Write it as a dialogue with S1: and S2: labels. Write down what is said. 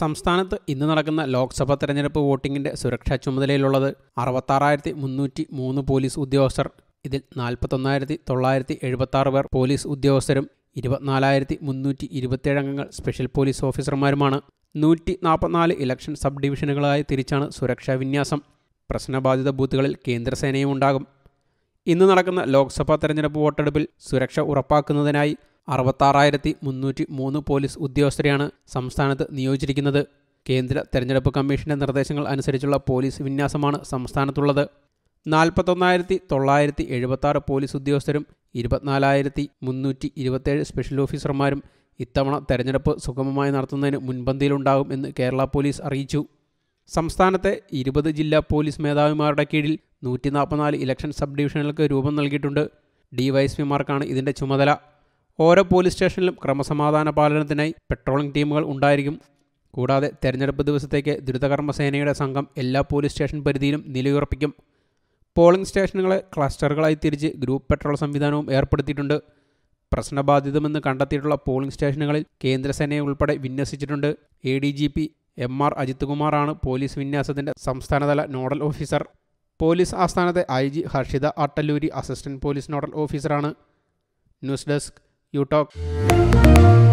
S1: സംസ്ഥാനത്ത് ഇന്ന് നടക്കുന്ന ലോക്സഭാ തെരഞ്ഞെടുപ്പ് വോട്ടിംഗിന്റെ സുരക്ഷാ ചുമതലയിലുള്ളത് അറുപത്താറായിരത്തി മുന്നൂറ്റി മൂന്ന് പോലീസ് ഉദ്യോഗസ്ഥർ ഇതിൽ നാൽപ്പത്തൊന്നായിരത്തി തൊള്ളായിരത്തി ആറ് പേർ പോലീസ് ഉദ്യോഗസ്ഥരും ഇരുപത്തിനാലായിരത്തി മുന്നൂറ്റി ഇരുപത്തിയേഴ് അംഗങ്ങൾ സ്പെഷ്യൽ പോലീസ് ഓഫീസർമാരുമാണ് നൂറ്റി നാൽപ്പത്തിനാല് ഇലക്ഷൻ സബ് ഡിവിഷനുകളായി തിരിച്ചാണ് സുരക്ഷാ വിന്യാസം പ്രശ്നബാധിത ബൂത്തുകളിൽ കേന്ദ്രസേനയും ഉണ്ടാകും ഇന്ന് നടക്കുന്ന ലോക്സഭാ തെരഞ്ഞെടുപ്പ് വോട്ടെടുപ്പിൽ സുരക്ഷ ഉറപ്പാക്കുന്നതിനായി അറുപത്താറായിരത്തി മുന്നൂറ്റി മൂന്ന് പോലീസ് ഉദ്യോഗസ്ഥരെയാണ് സംസ്ഥാനത്ത് നിയോജിച്ചിരിക്കുന്നത് കേന്ദ്ര തെരഞ്ഞെടുപ്പ് കമ്മീഷന്റെ നിർദ്ദേശങ്ങൾ അനുസരിച്ചുള്ള പോലീസ് വിന്യാസമാണ് സംസ്ഥാനത്തുള്ളത് നാൽപ്പത്തൊന്നായിരത്തി തൊള്ളായിരത്തി എഴുപത്താറ് പോലീസ് ഉദ്യോഗസ്ഥരും ഇരുപത്തിനാലായിരത്തി മുന്നൂറ്റി ഇരുപത്തേഴ് സ്പെഷ്യൽ ഓഫീസർമാരും ഇത്തവണ തെരഞ്ഞെടുപ്പ് സുഗമമായി നടത്തുന്നതിന് മുൻപന്തിയിലുണ്ടാകും എന്ന് കേരള പോലീസ് അറിയിച്ചു സംസ്ഥാനത്തെ ഇരുപത് ജില്ലാ പോലീസ് മേധാവിമാരുടെ കീഴിൽ നൂറ്റി നാൽപ്പത്തിനാല് ഇലക്ഷൻ സബ് ഡിവിഷനുകൾക്ക് രൂപം നൽകിയിട്ടുണ്ട് ഡിവൈഎസ്പിമാർക്കാണ് ഇതിൻ്റെ ചുമതല ഓരോ പോലീസ് സ്റ്റേഷനിലും ക്രമസമാധാന പാലനത്തിനായി പെട്രോളിംഗ് ടീമുകൾ ഉണ്ടായിരിക്കും കൂടാതെ തെരഞ്ഞെടുപ്പ് ദിവസത്തേക്ക് ദ്രുതകർമ്മസേനയുടെ സംഘം എല്ലാ പോലീസ് സ്റ്റേഷൻ പരിധിയിലും നിലയുറപ്പിക്കും പോളിംഗ് സ്റ്റേഷനുകളെ ക്ലസ്റ്ററുകളായി തിരിച്ച് ഗ്രൂപ്പ് പെട്രോൾ സംവിധാനവും ഏർപ്പെടുത്തിയിട്ടുണ്ട് പ്രശ്നബാധിതമെന്ന് കണ്ടെത്തിയിട്ടുള്ള പോളിംഗ് സ്റ്റേഷനുകളിൽ കേന്ദ്രസേനയെ ഉൾപ്പെടെ വിന്യസിച്ചിട്ടുണ്ട് A D G P M R Ajith കുമാറാണ് പോലീസ് വിന്യാസത്തിൻ്റെ സംസ്ഥാനതല നോഡൽ ഓഫീസർ പോലീസ് ആസ്ഥാനത്തെ I G Harshitha Attalluri assistant police nodal ഓഫീസറാണ് ന്യൂസ് ഡെസ്ക് you talk